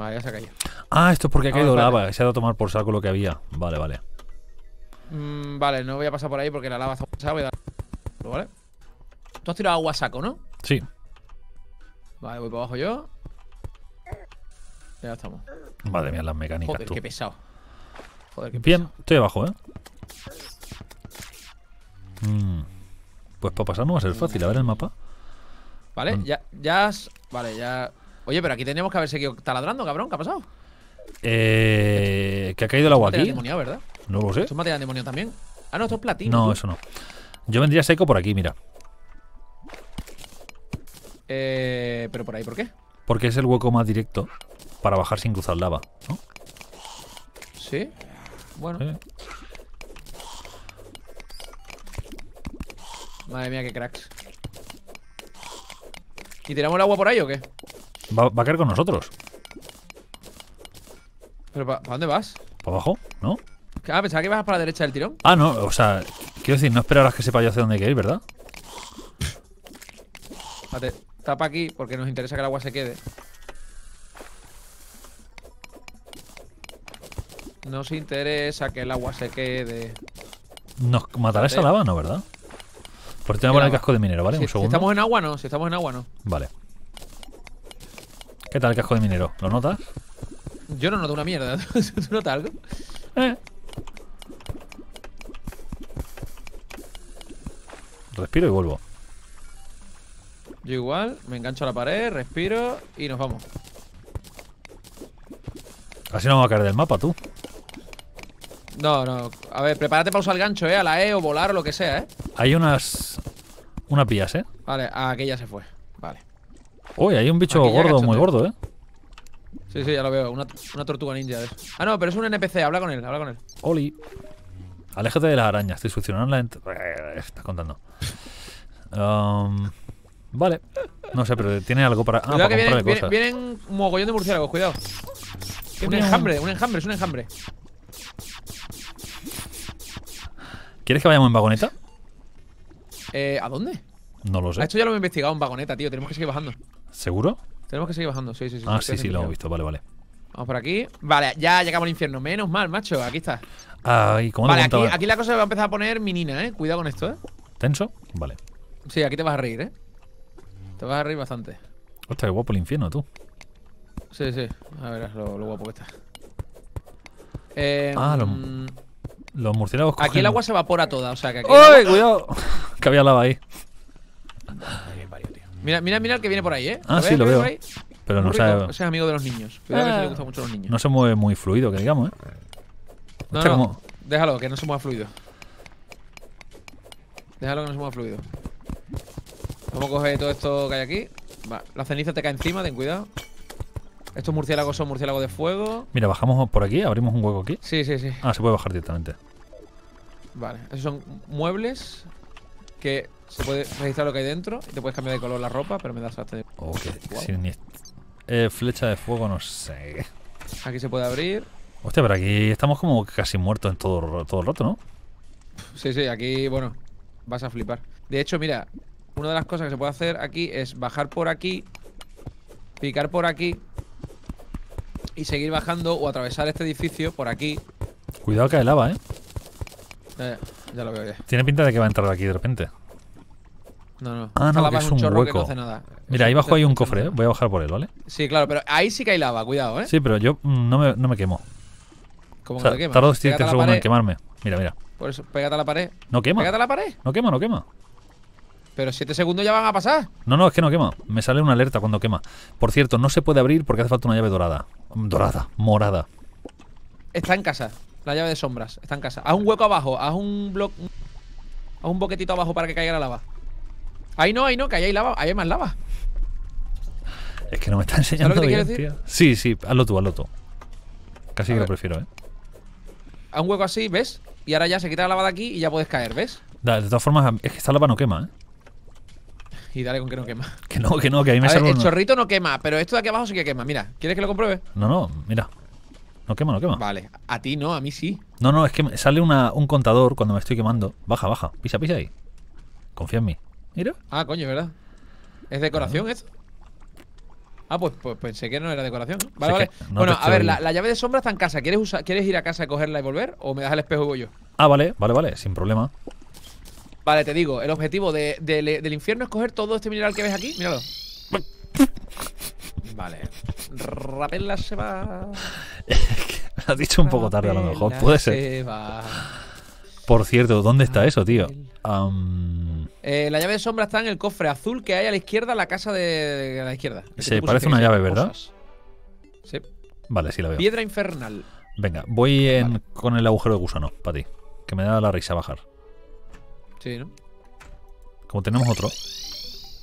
Ah, ya se ha caído. Ah, esto es porque ha caído lava. Se ha dado a tomar por saco lo que había. Vale, vale. Mm, vale, no voy a pasar por ahí porque la lava está voy a ¿Vale? Tú has tirado agua a saco, ¿no? Sí. Vale, voy para abajo yo. Ya estamos. Madre mía, las mecánicas. Joder, qué pesado. Joder, qué Bien, estoy abajo, ¿eh? Mm. Pues para pasar no va a ser fácil. A ver el mapa. Vale, mm. ya, ya Vale, ya Oye, pero aquí tenemos que haber seguido taladrando, cabrón. ¿Qué ha pasado? Eh, que ha caído el agua aquí. demonio, ¿verdad? No lo sé. Esto es demonio también. Ah, no, esto es platino. No, eso no. Yo vendría seco por aquí, mira. Eh, pero por ahí, ¿por qué? Porque es el hueco más directo para bajar sin cruzar lava, ¿no? Sí. Bueno. Madre mía, qué cracks. ¿Y tiramos el agua por ahí o qué? Va, a caer con nosotros. ¿Pero para dónde vas? Para abajo, ¿no? Ah, pensaba que ibas para la derecha del tirón. Ah, no, o sea, quiero decir, no esperarás que sepa yo hacia dónde hay ir, ¿verdad? Vale, tapa aquí porque nos interesa que el agua se quede. Nos interesa que el agua se quede. Nos matará esa lava, ¿no? ¿Verdad? Porque tenemos poner el casco de minero, ¿vale? Un segundo. estamos en agua, no. Si estamos en agua, no. Vale. ¿Qué tal el casco de minero? ¿Lo notas? Yo no noto una mierda. ¿Tú notas algo? Eh. Respiro y vuelvo. Yo igual, me engancho a la pared, respiro y nos vamos. Así no vamos a caer del mapa, tú. No, no. A ver, prepárate para usar el gancho, ¿eh? A la E o volar o lo que sea, ¿eh? Hay unas... Unas pillas, ¿eh? Vale, aquella se fue. Uy, hay un bicho gordo, muy gordo, ¿eh? Sí, sí, ya lo veo. Una, tortuga ninja. Ah, no, pero es un NPC. Habla con él, habla con él. Oli. Aléjate de las arañas. Estoy succionando la... Eh, estás contando. Um, vale. No sé, pero tiene algo para... Ah, para que vienen, cosas. Vienen, vienen un mogollón de murciélagos. Cuidado. Un enjambre, un enjambre, es un enjambre. ¿Quieres que vayamos en vagoneta? Eh, ¿A dónde? No lo sé. Ah, esto ya lo he investigado en vagoneta, tío. Tenemos que seguir bajando. ¿Seguro? Tenemos que seguir bajando, sí, sí, sí. Ah, sí, sí, lo hemos visto, vale, vale. Vamos por aquí. Vale, ya llegamos al infierno. Menos mal, macho, aquí está. Ay, ¿cómo vale, aquí, aquí la cosa se va a empezar a poner minina, ¿eh? Cuidado con esto, ¿eh? ¿Tenso? Vale. Sí, aquí te vas a reír, ¿eh? Te vas a reír bastante. Hostia, qué guapo el infierno, tú. Sí, sí. A ver, lo, lo guapo que está. Eh, ah, los, murciélagos murciélagos Aquí el agua se evapora toda, o sea que aquí... ¡Uy, agua... cuidado! que había lava ahí. Ay Mira, mira, mira el que viene por ahí, ¿eh? Ah, sí, lo veo. Pero no sabe. Ese es amigo de los niños. se ah. No se mueve muy fluido, que digamos, ¿eh? No, no, déjalo, que no se mueva fluido. Déjalo que no se mueva fluido. Vamos a coger todo esto que hay aquí. Va, la ceniza te cae encima, ten cuidado. Estos murciélagos son murciélagos de fuego. Mira, bajamos por aquí, abrimos un hueco aquí. Sí, sí, sí. Ah, se puede bajar directamente. Vale, esos son muebles que se puede registrar lo que hay dentro y te puedes cambiar de color la ropa, pero me das hasta de... Ok, oh, eh, flecha de fuego, no sé. Aquí se puede abrir. Hostia, pero aquí estamos como casi muertos en todo, todo el rato, ¿no? Sí, sí, aquí, bueno, vas a flipar. De hecho, mira, una de las cosas que se puede hacer aquí es bajar por aquí, picar por aquí y seguir bajando o atravesar este edificio por aquí. Cuidado que hay lava, ¿eh? eh ya lo veo ya. Tiene pinta de que va a entrar aquí de repente. No, no. Ah, no, que es un, hueco. Mira, ahí abajo hay un cofre, ¿eh? voy a bajar por él, ¿vale? Sí, claro, pero ahí sí que hay lava, cuidado, ¿eh? Sí, pero yo mm, no me, no me quemo. ¿Cómo o sea, te Tardo 7 segundos en quemarme. Mira, mira. Por eso, pégate a la pared. No quema. Pégate a la pared. No quema, no quema. Pero 7 segundos ya van a pasar. No, no, es que no quema. Me sale una alerta cuando quema. Por cierto, no se puede abrir porque hace falta una llave dorada. Dorada, morada. Está en casa. La llave de sombras. Está en casa. Haz un hueco abajo. Haz un bloc. Haz un boquetito abajo para que caiga la lava. Ahí no, ahí no, que ahí hay lava. Ahí hay más lava. Es que no me está enseñando lo te bien, decir? Sí, sí, hazlo tú, hazlo tú. Casi que lo prefiero, ¿eh? Haz un hueco así, ¿ves? Y ahora ya se quita la lava de aquí y ya puedes caer, ¿ves? de todas formas, es que esta lava no quema, ¿eh? Y dale con que no quema. Que no, que no, que ahí me sale. El chorrito no quema, pero esto de aquí abajo sí que quema. Mira, ¿quieres que lo compruebe? No, no, mira. No quema, no quema. Vale. A ti no, a mí sí. No, no, es que sale un contador cuando me estoy quemando. Baja, baja. Pisa, pisa ahí. Confía en mí. Mira. Ah, coño, ¿verdad? ¿Es decoración eso? Ah, pues, pues, pensé que no era decoración. Vale, vale. bueno, a ver, la, llave de sombra está en casa. ¿Quieres, ¿Quieres ir a casa a cogerla y volver? ¿O me das el espejo y voy yo? Ah, vale, vale, vale, sin problema. Vale, te digo, el objetivo del infierno es coger todo este mineral que ves aquí. Míralo. Vale. Rapella se va. Has dicho un poco tarde a lo mejor, puede ser. Por cierto, ¿dónde está eso, tío? Eh, la llave de sombra está en el cofre azul que hay a la izquierda, la casa de, la izquierda. Se parece una llave, ¿verdad? Sí. Vale, sí la veo. Piedra infernal. Venga, voy con el agujero de gusano, para ti. Que me da la risa bajar. Sí, ¿no? Como tenemos otro.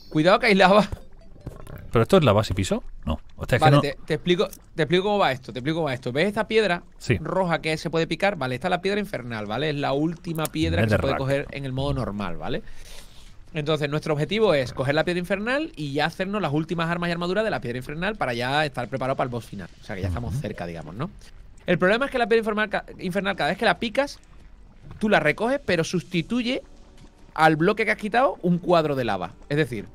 Cuidado que hay lava. ¿Pero esto es la base y piso? No. vale, Te, explico, te explico cómo va esto. Te explico cómo va esto. ¿Ves esta piedra roja que se puede picar? Vale, esta es la piedra infernal, ¿vale? Es la última piedra que se puede coger en el modo normal, ¿vale? Entonces, nuestro objetivo es coger la piedra infernal y ya hacernos las últimas armas y armaduras de la piedra infernal para ya estar preparado para el boss final. O sea que ya estamos cerca, digamos, ¿no? El problema es que la piedra infernal, cada vez que la picas, tú la recoges, pero sustituye al bloque que has quitado un cuadro de lava. Es decir,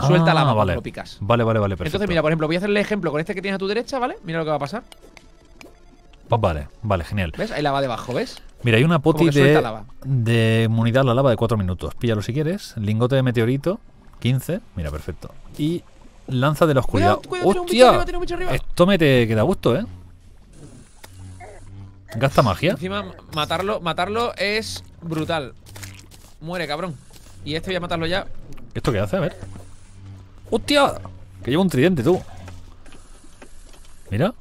suelta la ah, vale. Vale, vale, vale, perfecto. Entonces, mira, por ejemplo, voy a hacerle ejemplo con este que tienes a tu derecha, ¿vale? Mira lo que va a pasar. Pues Vale, vale, genial. ¿Ves? Ahí lava debajo, ¿ves? Mira, hay una poti de, lava. de inmunidad a la lava de 4 minutos. Píllalo si quieres. Lingote de meteorito, 15. Mira, perfecto. Y lanza de la oscuridad. ¡Hostia! Esto me te queda gusto, ¿eh? Gasta magia. Encima, matarlo, matarlo es brutal. Muere, cabrón. Y este voy a matarlo ya. ¿Esto qué hace? A ver. ¡Hostia! Que lleva un tridente, tú. Mira.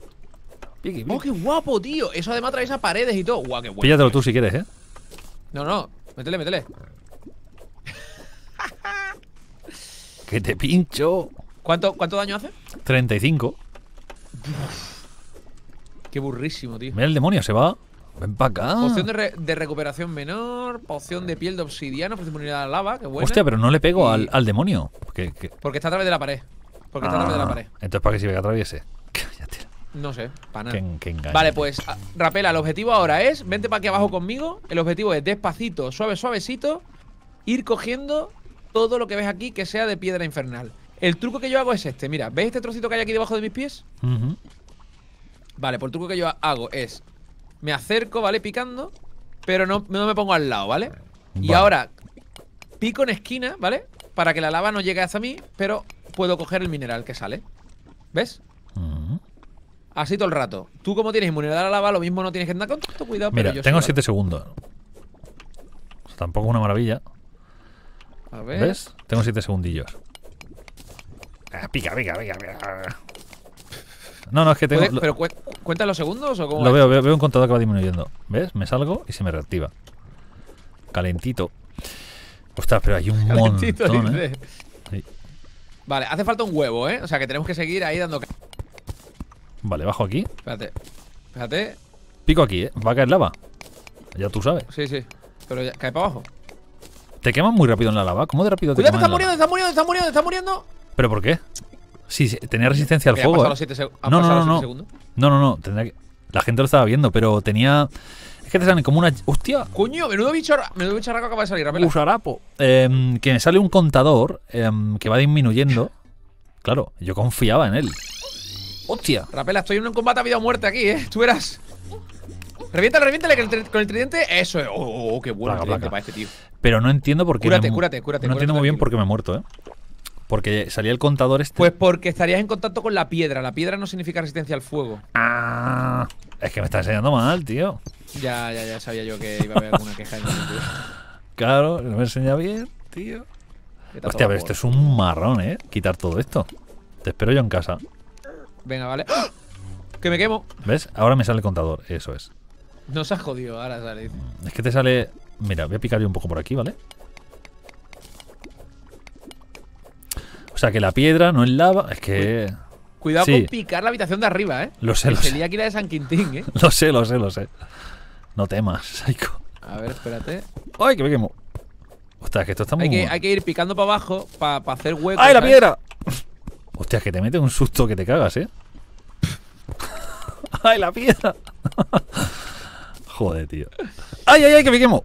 ¡Oh, qué guapo, tío! Eso además atraviesa paredes y todo. ¡Guau, qué guapo! Píllatelo tú si quieres, ¿eh? No, no. Métele, métele. ¡Que te pincho! ¿Cuánto, ¿Cuánto daño hace? 35. Qué burrísimo, tío. Mira el demonio, se va. Ven para acá. Poción de, recuperación menor, poción de piel de obsidiana, unidad a la lava, que bueno. Hostia, pero no le pego al, demonio. Porque, está a través de la pared. Porque está a través de la ah, pared. Entonces, ¿para qué ve que atraviese? No sé, para nada. vale, pues, Rapela, el objetivo ahora es, vente para aquí abajo conmigo. El objetivo es despacito, suave, suavecito, ir cogiendo todo lo que ves aquí que sea de piedra infernal. El truco que yo hago es este. Mira, ¿ves este trocito que hay aquí debajo de mis pies? Vale, pues el truco que yo hago es me acerco, ¿vale? Picando. Pero no, no me pongo al lado, ¿vale? Y ahora pico en esquina, ¿vale? Para que la lava no llegue hasta mí, pero puedo coger el mineral que sale. ¿Ves? Así todo el rato. Tú como tienes inmunidad a la lava, lo mismo no tienes que andar con tanto cuidado. Mira, pero yo tengo 7 segundos. Tampoco es tampoco una maravilla. A ver. ¿Ves? Tengo 7 segundillos. Ah, pica, pica, pica, pica. No, no, es que tengo. ¿Pero cuenta los segundos o cómo? Lo veo, veo, un contador que va disminuyendo. ¿Ves? Me salgo y se me reactiva. Calentito. Ostras, pero hay un Calentito, montón. ¿eh? Vale, hace falta un huevo, ¿eh? O sea que tenemos que seguir ahí dando. Vale, bajo aquí. Espérate. Espérate. Pico aquí, ¿eh? Va a caer lava. Ya tú sabes. Sí, sí. Pero cae para abajo. Te quemas muy rápido en la lava. ¿Cómo de rápido te Cuidado, quemas? está muriendo, está muriendo, está muriendo, está muriendo. ¿Pero por qué? Sí, sí, tenía resistencia al fuego. ¿eh? ¿Ha pasado no, no, no, segundos? No, no, no. La gente lo estaba viendo, pero tenía. Es que te salen como una. ¡Hostia! ¡Coño! Menudo bicharraco menudo bicho acaba de salir, Rapela! Usarapo. Em, que me sale un contador em, que va disminuyendo. Claro, yo confiaba en él. ¡Hostia! Rapela, estoy en un combate a vida o muerte aquí, ¿eh? Tú eras... Reviéntale, reviéntale con el, con tridente. Eso es. ¡Oh, oh, oh qué bueno placa, para este tío! Pero no entiendo por qué. Cúrate, cúrate, cúrate. No entiendo muy bien por qué me he muerto, ¿eh? Porque salía el contador este. Pues porque estarías en contacto con la piedra. La piedra no significa resistencia al fuego. Ah, es que me está enseñando mal, tío. Ya, ya, ya sabía yo que iba a haber alguna queja en Claro, no me enseña bien, tío. Hostia, pero esto es un marrón, ¿eh? Quitar todo esto. Te espero yo en casa. Venga, vale. ¡Ah! ¡Que me quemo! ¿Ves? Ahora me sale el contador. Eso es. No se ha jodido, ahora sale. Mm, es que te sale... Mira, voy a picar yo un poco por aquí, ¿vale? O sea, que la piedra no es lava. Es que. Cuidado con picar la habitación de arriba, ¿eh? Lo sé, lo sé. de San Quintín, ¿eh? lo sé, lo sé, lo sé. No temas, Psycho. A ver, espérate. ¡Ay, que me quemo! Hostia, que esto está muy. Hay que, hay que ir picando para abajo para hacer hueco. ¡Ay, la piedra! Hostia, que te mete un susto que te cagas, ¿eh? ¡Ay, la piedra! Joder, tío. ¡Ay, ay, ay, que me quemo!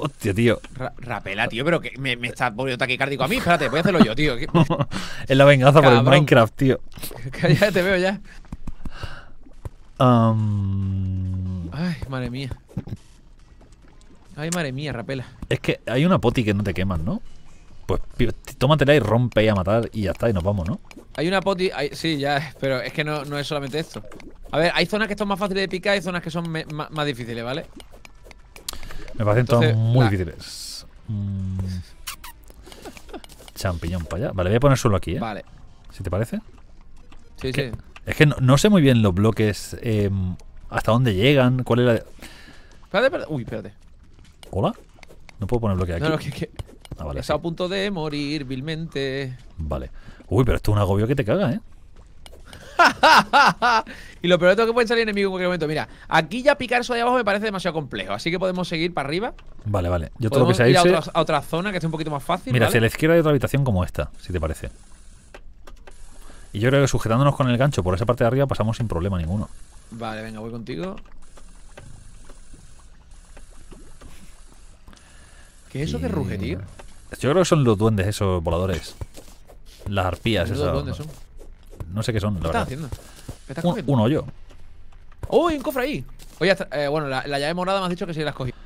Hostia, tío. rapela, tío, pero que me, me está poniendo taquicárdico a mí. Espérate, voy a hacerlo yo, tío. es la venganza por el Minecraft, tío. Cállate te veo ya. Ay, madre mía. Ay, madre mía, rapela. Es que hay una poti que no te quemas, ¿no? Pues tómatela y rompe y a matar y ya está, y nos vamos, ¿no? Hay una poti... sí, ya, pero es que no, no, es solamente esto. A ver, hay zonas que son más fáciles de picar y zonas que son más difíciles, ¿vale? Me parecen todas muy difícil difíciles. Mm. Champiñón para allá. Vale, voy a poner solo aquí, ¿eh? Vale. ¿Si te parece? Sí, es que, sí. Es que no, sé muy bien los bloques, em, hasta dónde llegan, cuál es la... Espérate, espérate. Uy, espérate. ¿Hola? No puedo poner bloque aquí. No, ah, a punto de morir vilmente. Vale. Uy, pero esto es un agobio que te caga, ¿eh? y lo peor es que pueden salir enemigos en cualquier momento. Mira, aquí ya picar eso de abajo me parece demasiado complejo. Así que podemos seguir para arriba. Vale, vale. Yo todo lo que a, otra, zona que esté un poquito más fácil. Mira, hacia la izquierda hay otra habitación como esta, si te parece. Y yo creo que sujetándonos con el gancho por esa parte de arriba pasamos sin problema ninguno. Vale, venga, voy contigo. ¿Qué es eso de ruge, Yo creo que son los duendes esos voladores. Las arpías, esas. son? No sé qué son, la ¿Qué estás haciendo? un, hoyo. ¡Uy, un cofre ahí! Oye, eh, bueno, la, llave morada me has dicho que sí la has cogido.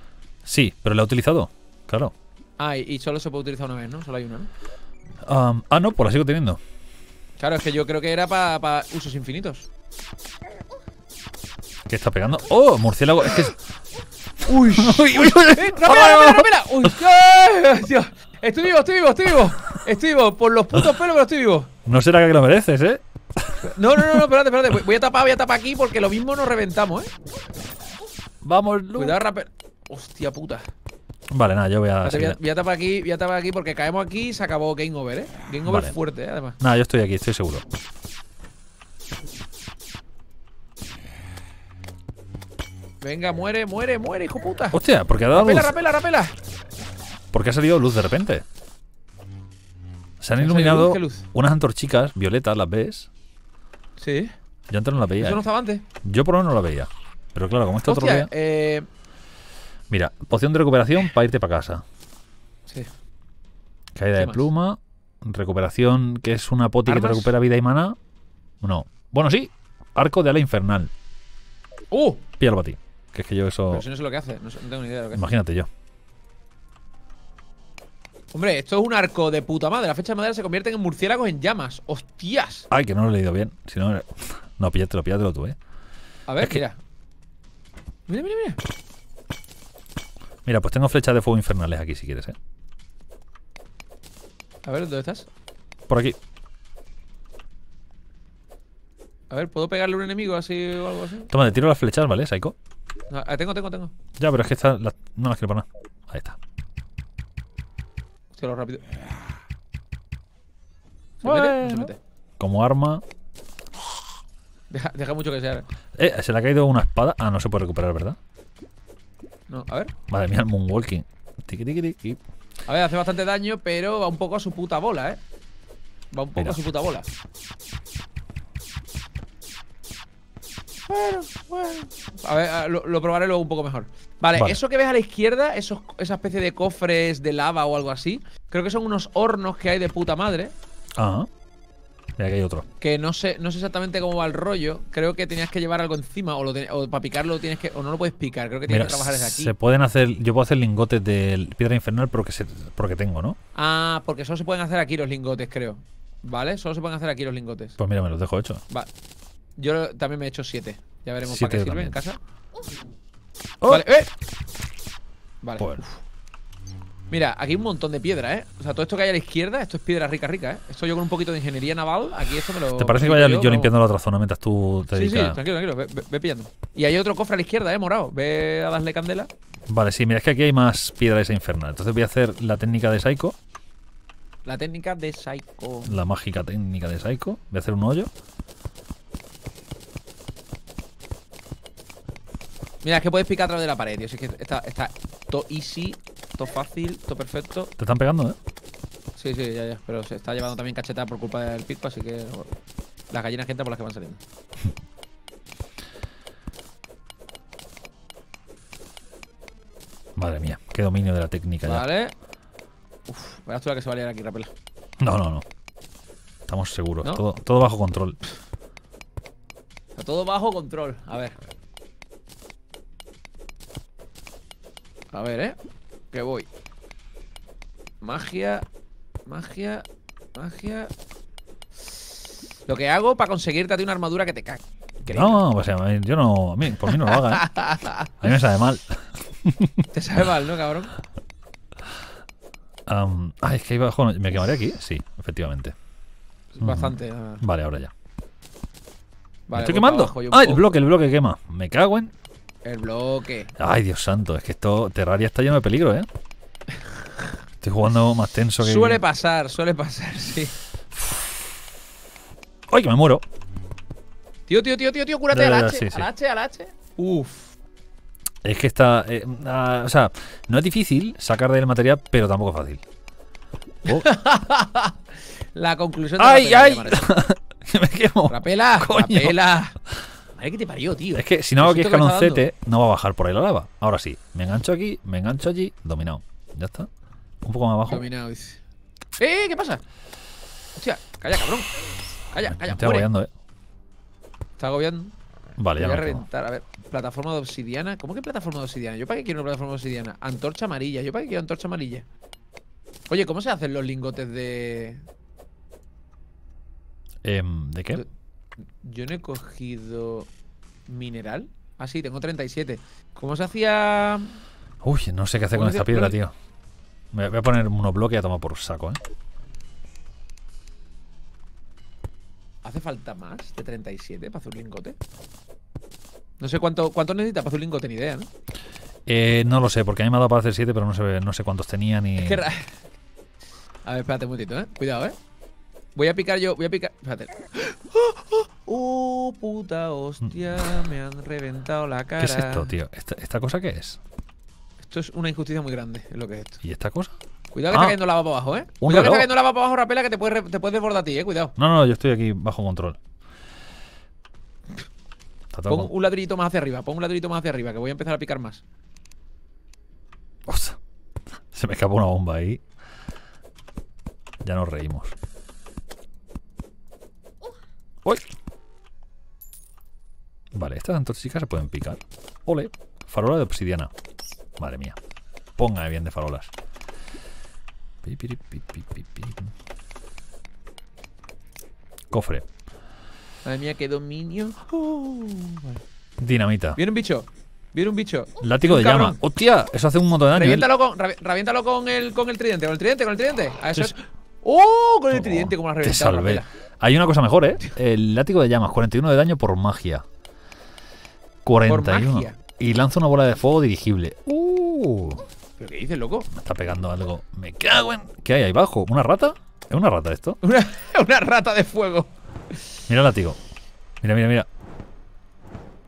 Sí, pero la he utilizado. Claro. Ah, y, solo se puede utilizar una vez, ¿no? Solo hay una, ¿no? ah, no, pues la sigo teniendo. Claro, es que yo creo que era para usos infinitos. ¿Qué está pegando? ¡Oh! Murciélago. Es que. ¡Uy! ¡Uy! ¡Uy! ¡Rápela, uy Estoy vivo, estoy vivo, estoy vivo. Estoy vivo. Por los putos pelos, pero estoy vivo. No será que lo mereces, ¿eh? No, no, no, no, espérate, espérate. Voy a tapar, voy a tapar aquí porque lo mismo nos reventamos, ¿eh? Vamos, Luz Cuidado, rapper. Hostia puta. Vale, nada, yo voy a, voy a. Voy a, tapar aquí, voy a tapar aquí porque caemos aquí y se acabó Game Over, ¿eh? Game Over fuerte, ¿eh? además. Nada, yo estoy aquí, estoy seguro. Venga, muere, muere, muere, hijo puta. Hostia, porque ha dado rapela, Rapela, rapela, Porque ha salido luz de repente. Se han iluminado unas antorchicas violetas, ¿las ves? Sí. Yo antes no la veía. Eh. Yo por lo menos no la veía. Pero claro, como este otro día. Eh, Mira, poción de recuperación para irte para casa. Sí. Caída de pluma. Recuperación, que es una poti que te recupera vida y mana No. Bueno, sí. Arco de ala infernal. ¡Uh! a para ti. Que es que yo eso. Pero no sé lo que hace, no, tengo ni idea de lo que Imagínate yo. Hombre, esto es un arco de puta madre. Las flechas de madera se convierten en murciélagos en llamas. ¡Hostias! Ay, que no lo he leído bien. Si no, no, píllatelo, píllatelo tú, eh. A ver, mira. Mira, mira, mira. Mira, pues tengo flechas de fuego infernales aquí si quieres, eh. A ver, ¿dónde estás? Por aquí. A ver, ¿puedo pegarle a un enemigo así o algo así? Toma, te tiro las flechas, ¿vale, Saiko? Ah, tengo, tengo, tengo. Ya, pero es que estas. No las quiero poner. Ahí está rápido. Como arma. Deja, mucho que sea. Eh, se le ha caído una espada. Ah, no se puede recuperar, ¿verdad? No, a ver. Madre mía, el moonwalking. A ver, hace bastante daño, pero va un poco a su puta bola, ¿eh? Va un poco a su puta bola. Bueno, bueno. A ver, lo probaré luego un poco mejor. Vale, eso que ves a la izquierda, esos, esa especie de cofres de lava o algo así, creo que son unos hornos que hay de puta madre. Ajá. Y aquí hay otro. Que no sé, no sé exactamente cómo va el rollo. Creo que tenías que llevar algo encima o, lo o para picarlo tienes que. O no lo puedes picar, creo que tienes que trabajar desde aquí. Se pueden hacer. Yo puedo hacer lingotes de piedra infernal porque, porque tengo, ¿no? Ah, porque solo se pueden hacer aquí los lingotes, creo. ¿Vale? Solo se pueden hacer aquí los lingotes. Pues mira, me los dejo hecho Yo también me he hecho siete. Ya veremos para qué sirven en casa. Oh. Vale, ¡eh! Vale. Pues, mira, aquí hay un montón de piedra, ¿eh? O sea, todo esto que hay a la izquierda, esto es piedra rica, rica, ¿eh? Esto yo con un poquito de ingeniería naval, aquí esto me lo... ¿Te parece que vaya yo, limpiando la otra zona mientras tú te sí, Sí, tranquilo, tranquilo, ve, Y hay otro cofre a la izquierda, ¿eh? Morado. Ve a darle candela. Vale, sí, mira, es que aquí hay más piedra esa infernal. Entonces voy a hacer la técnica de Saiko La técnica de Saiko La mágica técnica de Saiko Voy a hacer un hoyo. Mira, es que puedes picar a través de la pared, tío. que está, está todo easy, todo fácil, todo perfecto. Te están pegando, ¿eh? Sí, sí, ya, ya. Pero se está llevando también cachetada por culpa del pico, así que. Las gallinas que por las que van saliendo. Madre mía, qué dominio de la técnica vale. Uf, verás tú la que se va a liar aquí, Rapela. No, no, no. Estamos seguros. Todo, bajo control. todo bajo control. A ver. A ver, ¿eh? Que voy. Magia, magia, magia. Lo que hago para conseguirte a ti una armadura que te cae. No, o pues, sea, yo no. A mí, por mí no lo haga, ¿eh? A mí me sabe mal. te sabe mal, ¿no, cabrón? Ah, ay, es que iba. abajo... ¿Me quemaré aquí? Sí, efectivamente. Bastante. Vale, ahora ya. ¿Me estoy pues quemando? ¡Ah, el bloque, el bloque quema! Me cago en. El bloque. Ay, Dios santo, es que esto. Terraria está lleno de peligro, ¿eh? Estoy jugando más tenso que. Suele pasar, suele pasar, sí. ¡Ay, que me muero! Tío, tío, tío, tío, tío, cúrate al H, al H, al H. Uf. Es que está. Eh, ah, o sea, no es difícil sacar del material, pero tampoco es fácil. Oh. la conclusión de ¡Ay, la ay! ¡Me quemo! ¡Rapela! Coño. ¡Rapela! que te parió, tío. Es que si no hago aquí escaloncete, no va a bajar por ahí la lava. Ahora sí, me engancho aquí, me engancho allí, dominado. Ya está. Un poco más abajo. Dominado, dice. ¡Eh! eh ¿Qué pasa? Hostia, calla, cabrón. Calla, calla. Me está agobiando, eh. Está agobiando. Vale, ya voy a reventar. A ver, plataforma de obsidiana. ¿Cómo que plataforma de obsidiana? ¿Yo para qué quiero una plataforma de obsidiana? Antorcha amarilla. ¿Yo para qué quiero antorcha amarilla? Oye, ¿cómo se hacen los lingotes de. Eh, ¿De qué? Yo no he cogido mineral. Ah, sí, tengo 37. ¿Cómo se hacía...? Uy, no sé qué hacer con esta piedra, tío. voy a poner monobloque y a tomar por saco, ¿eh? ¿Hace falta más de 37 para hacer un lingote? No sé cuánto, cuánto necesita para hacer un lingote, ni idea, ¿no? Eh, no lo sé, porque a mí me ha dado para hacer 7, pero no sé, no sé cuántos tenía ni. A ver, espérate un momentito, eh. Cuidado, eh. Voy a picar yo, voy a picar. Espérate. Oh, oh. Uh, puta hostia! Me han reventado la cara. ¿Qué es esto, tío? ¿Esta, cosa qué es? Esto es una injusticia muy grande, es lo que es esto. ¿Y esta cosa? Cuidado que está ah. cayendo lava para abajo, ¿eh? Cuidado que está cayendo lava para abajo, Rapela, que te puedes, te puedes desbordar a ti, ¿eh? Cuidado. No, no, yo estoy aquí bajo control. Pon un ladrillito más hacia arriba, pon un ladrillito más hacia arriba, que voy a empezar a picar más. Se me escapó una bomba ahí. Ya nos reímos. ¡Uy! Vale, estas antorchicas se pueden picar. ¡Ole! Farola de obsidiana. Madre mía. Póngame bien de farolas. Cofre. Madre mía, qué dominio. Oh, Dinamita. Viene un bicho. Viene un bicho. Látigo de llama. ¡Hostia! Eso hace un montón de daño. Reviéntalo, con, el, con el tridente, con el tridente, con el tridente. ¡Oh! Con el oh, tridente, como la reventado. Te salvé. Hay una cosa mejor, ¿eh? El látigo de llamas, 41 de daño por magia. 41. Y lanza una bola de fuego dirigible. Uh. ¿Pero qué dices, loco? Me está pegando algo. Me cago en. ¿Qué hay ahí abajo? ¿Una rata? ¿Es una rata esto? Una, rata de fuego. Mira el látigo. Mira, mira, mira.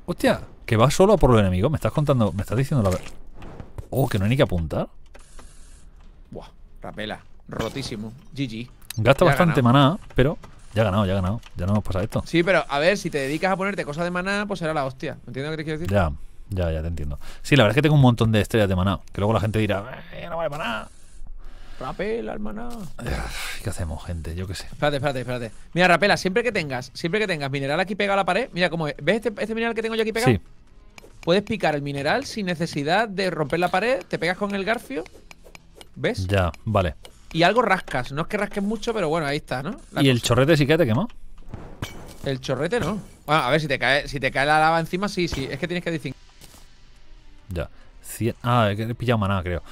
Hostia, que va solo por el enemigo. Me estás contando, me estás diciendo la verdad. Oh, que no hay ni que apuntar. Buah, rapela. Rotísimo. GG. Gasta bastante maná, pero ya ha ganado, ya ha ganado. Ya no hemos pasado esto. Sí, pero a ver, si te dedicas a ponerte cosas de maná, pues será la hostia. ¿Entiendes lo que te quiero decir? Ya, ya, ya te entiendo. Sí, la verdad es que tengo un montón de estrellas de maná. Que luego la gente dirá, eh, eh no vale maná. Rapela, el maná. ¿Qué hacemos, gente? Yo qué sé. Espérate, espérate, espérate. Mira, Rapela, siempre que tengas, siempre que tengas mineral aquí pegado a la pared, mira cómo es. ¿Ves este, este mineral que tengo yo aquí pegado? Sí. Puedes picar el mineral sin necesidad de romper la pared, te pegas con el garfio. ¿Ves? Ya, vale. Y algo rascas. No es que rasques mucho, pero bueno, ahí está, ¿no? ¿Y el chorrete sí que te quemó? El chorrete no. Bueno, a ver, si te cae, si te cae la lava encima, sí, sí. Es que tienes que distinguir. Ya. Ah, he pillado maná, creo.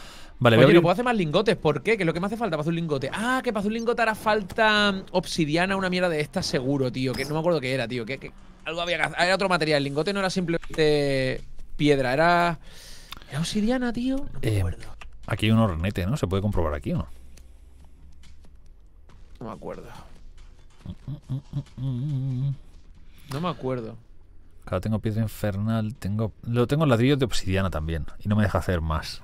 Vale, Oye, abrir... no puedo hacer más lingotes. ¿Por qué? Que es lo que me hace falta para hacer un lingote. Ah, que para hacer un lingote hará falta mm, obsidiana, una mierda de esta seguro, tío. Que no me acuerdo qué era, tío. Que, algo había que hacer. Era otro material. El lingote no era simplemente piedra, era. Era obsidiana, tío. Eh, acuerdo. Aquí hay un hornete, ¿no? ¿Se puede comprobar aquí no? No me acuerdo. Mm, mm, mm, no me acuerdo. Claro, tengo piedra infernal, tengo. Lo tengo ladrillo de obsidiana también. Y no me deja hacer más.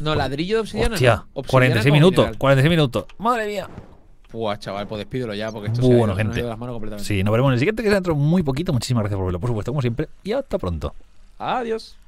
No, ladrillo de obsidiana. Hostia, 46 minutos, 46 minutos. Madre mía. Buah, chaval, pues despídelo ya porque esto bueno, gente. las manos completamente. Sí, nos veremos en el siguiente que se dentro muy poquito. Muchísimas gracias por verlo, por supuesto, como siempre. Y hasta pronto. Adiós.